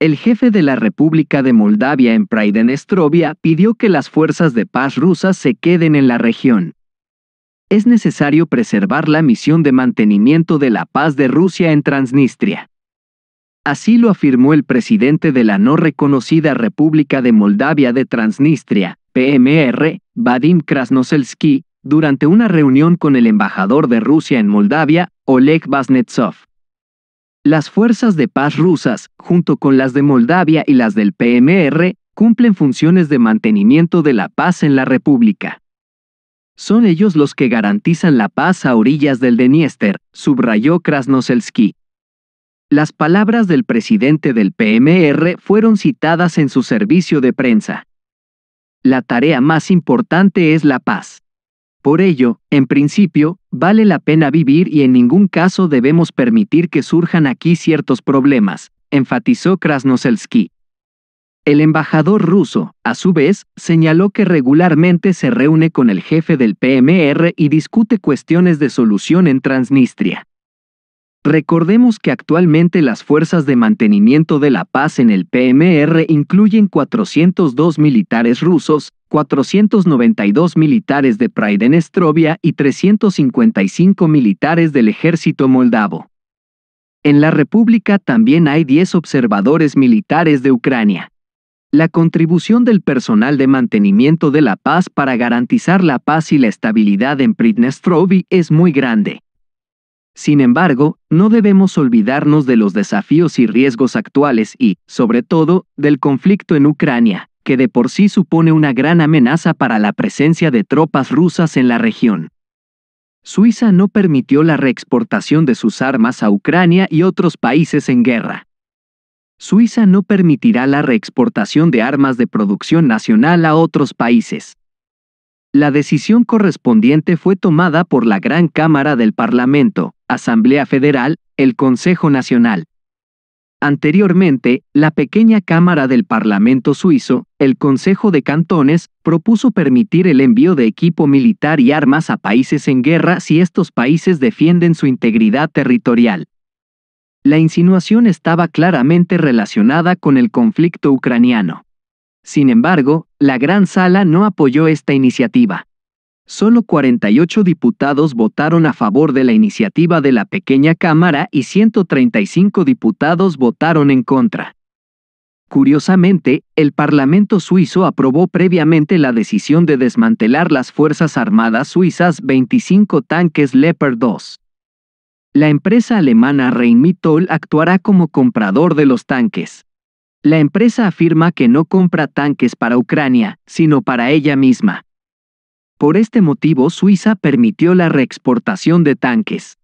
el jefe de la República de Moldavia en Praidenestrovia pidió que las fuerzas de paz rusas se queden en la región. Es necesario preservar la misión de mantenimiento de la paz de Rusia en Transnistria. Así lo afirmó el presidente de la no reconocida República de Moldavia de Transnistria, PMR, Vadim Krasnoselsky, durante una reunión con el embajador de Rusia en Moldavia, Oleg Vasnetsov. Las fuerzas de paz rusas, junto con las de Moldavia y las del PMR, cumplen funciones de mantenimiento de la paz en la República. Son ellos los que garantizan la paz a orillas del Dniester, subrayó Krasnoselsky. Las palabras del presidente del PMR fueron citadas en su servicio de prensa. La tarea más importante es la paz. Por ello, en principio, vale la pena vivir y en ningún caso debemos permitir que surjan aquí ciertos problemas, enfatizó Krasnoselsky. El embajador ruso, a su vez, señaló que regularmente se reúne con el jefe del PMR y discute cuestiones de solución en Transnistria. Recordemos que actualmente las fuerzas de mantenimiento de la paz en el PMR incluyen 402 militares rusos, 492 militares de Praidenestrovia y 355 militares del ejército moldavo. En la República también hay 10 observadores militares de Ucrania. La contribución del personal de mantenimiento de la paz para garantizar la paz y la estabilidad en Pridnestrovi es muy grande. Sin embargo, no debemos olvidarnos de los desafíos y riesgos actuales y, sobre todo, del conflicto en Ucrania, que de por sí supone una gran amenaza para la presencia de tropas rusas en la región. Suiza no permitió la reexportación de sus armas a Ucrania y otros países en guerra. Suiza no permitirá la reexportación de armas de producción nacional a otros países. La decisión correspondiente fue tomada por la Gran Cámara del Parlamento, Asamblea Federal, el Consejo Nacional, Anteriormente, la pequeña Cámara del Parlamento suizo, el Consejo de Cantones, propuso permitir el envío de equipo militar y armas a países en guerra si estos países defienden su integridad territorial. La insinuación estaba claramente relacionada con el conflicto ucraniano. Sin embargo, la Gran Sala no apoyó esta iniciativa. Solo 48 diputados votaron a favor de la iniciativa de la pequeña Cámara y 135 diputados votaron en contra. Curiosamente, el Parlamento suizo aprobó previamente la decisión de desmantelar las Fuerzas Armadas suizas 25 tanques Leopard 2. La empresa alemana Rheinmetall actuará como comprador de los tanques. La empresa afirma que no compra tanques para Ucrania, sino para ella misma. Por este motivo Suiza permitió la reexportación de tanques.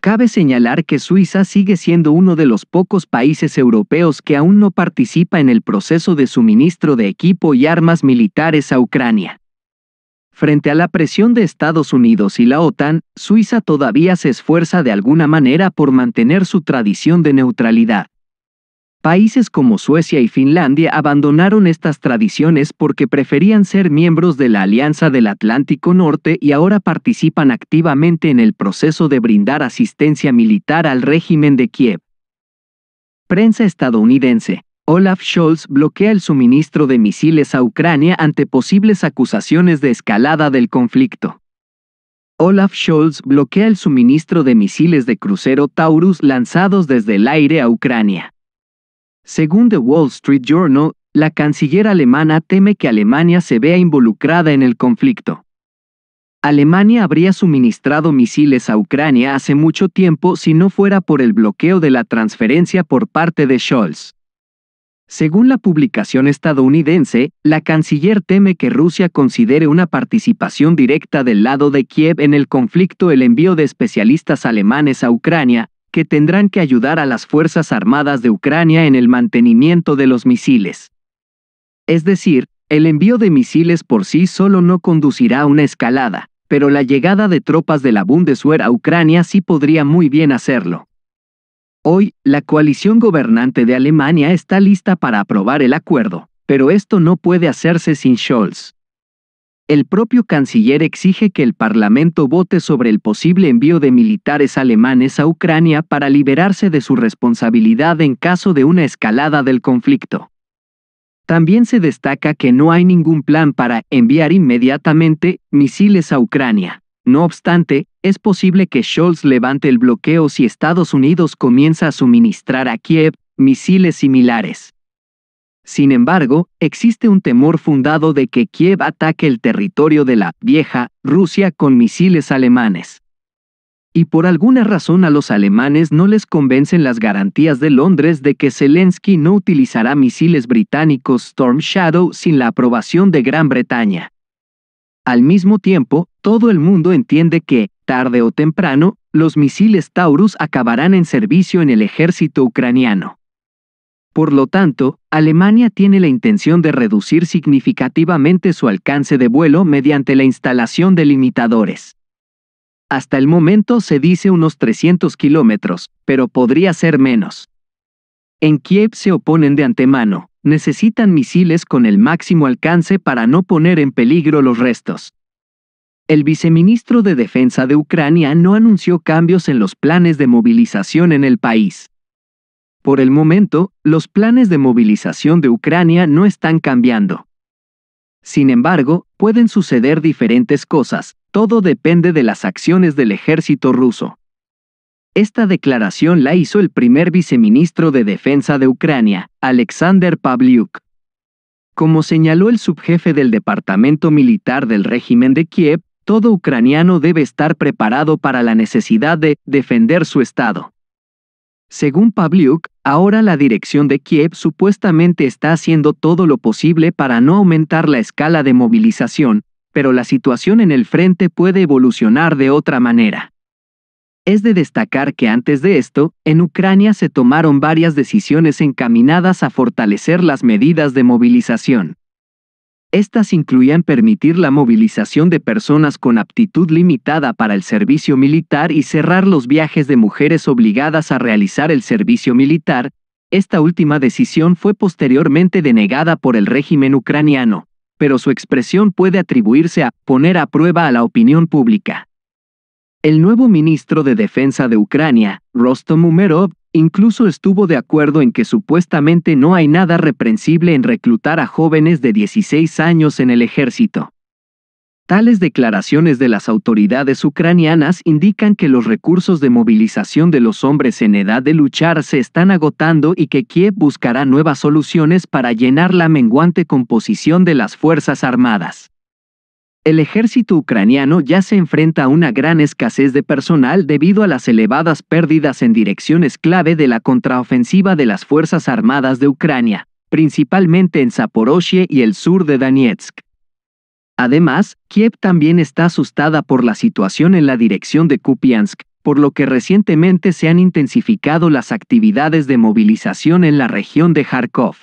Cabe señalar que Suiza sigue siendo uno de los pocos países europeos que aún no participa en el proceso de suministro de equipo y armas militares a Ucrania. Frente a la presión de Estados Unidos y la OTAN, Suiza todavía se esfuerza de alguna manera por mantener su tradición de neutralidad. Países como Suecia y Finlandia abandonaron estas tradiciones porque preferían ser miembros de la Alianza del Atlántico Norte y ahora participan activamente en el proceso de brindar asistencia militar al régimen de Kiev. Prensa estadounidense. Olaf Scholz bloquea el suministro de misiles a Ucrania ante posibles acusaciones de escalada del conflicto. Olaf Scholz bloquea el suministro de misiles de crucero Taurus lanzados desde el aire a Ucrania. Según The Wall Street Journal, la canciller alemana teme que Alemania se vea involucrada en el conflicto. Alemania habría suministrado misiles a Ucrania hace mucho tiempo si no fuera por el bloqueo de la transferencia por parte de Scholz. Según la publicación estadounidense, la canciller teme que Rusia considere una participación directa del lado de Kiev en el conflicto el envío de especialistas alemanes a Ucrania, que tendrán que ayudar a las Fuerzas Armadas de Ucrania en el mantenimiento de los misiles. Es decir, el envío de misiles por sí solo no conducirá a una escalada, pero la llegada de tropas de la Bundeswehr a Ucrania sí podría muy bien hacerlo. Hoy, la coalición gobernante de Alemania está lista para aprobar el acuerdo, pero esto no puede hacerse sin Scholz el propio canciller exige que el Parlamento vote sobre el posible envío de militares alemanes a Ucrania para liberarse de su responsabilidad en caso de una escalada del conflicto. También se destaca que no hay ningún plan para enviar inmediatamente misiles a Ucrania. No obstante, es posible que Scholz levante el bloqueo si Estados Unidos comienza a suministrar a Kiev misiles similares. Sin embargo, existe un temor fundado de que Kiev ataque el territorio de la vieja Rusia con misiles alemanes. Y por alguna razón a los alemanes no les convencen las garantías de Londres de que Zelensky no utilizará misiles británicos Storm Shadow sin la aprobación de Gran Bretaña. Al mismo tiempo, todo el mundo entiende que, tarde o temprano, los misiles Taurus acabarán en servicio en el ejército ucraniano. Por lo tanto, Alemania tiene la intención de reducir significativamente su alcance de vuelo mediante la instalación de limitadores. Hasta el momento se dice unos 300 kilómetros, pero podría ser menos. En Kiev se oponen de antemano, necesitan misiles con el máximo alcance para no poner en peligro los restos. El viceministro de Defensa de Ucrania no anunció cambios en los planes de movilización en el país. Por el momento, los planes de movilización de Ucrania no están cambiando. Sin embargo, pueden suceder diferentes cosas, todo depende de las acciones del ejército ruso. Esta declaración la hizo el primer viceministro de Defensa de Ucrania, Alexander Pavliuk. Como señaló el subjefe del Departamento Militar del régimen de Kiev, todo ucraniano debe estar preparado para la necesidad de defender su Estado. Según Pavliuk, ahora la dirección de Kiev supuestamente está haciendo todo lo posible para no aumentar la escala de movilización, pero la situación en el frente puede evolucionar de otra manera. Es de destacar que antes de esto, en Ucrania se tomaron varias decisiones encaminadas a fortalecer las medidas de movilización. Estas incluían permitir la movilización de personas con aptitud limitada para el servicio militar y cerrar los viajes de mujeres obligadas a realizar el servicio militar, esta última decisión fue posteriormente denegada por el régimen ucraniano, pero su expresión puede atribuirse a poner a prueba a la opinión pública. El nuevo ministro de Defensa de Ucrania, Rostom Umerov, Incluso estuvo de acuerdo en que supuestamente no hay nada reprensible en reclutar a jóvenes de 16 años en el ejército. Tales declaraciones de las autoridades ucranianas indican que los recursos de movilización de los hombres en edad de luchar se están agotando y que Kiev buscará nuevas soluciones para llenar la menguante composición de las Fuerzas Armadas. El ejército ucraniano ya se enfrenta a una gran escasez de personal debido a las elevadas pérdidas en direcciones clave de la contraofensiva de las Fuerzas Armadas de Ucrania, principalmente en Zaporozhye y el sur de Donetsk. Además, Kiev también está asustada por la situación en la dirección de Kupiansk, por lo que recientemente se han intensificado las actividades de movilización en la región de Kharkov.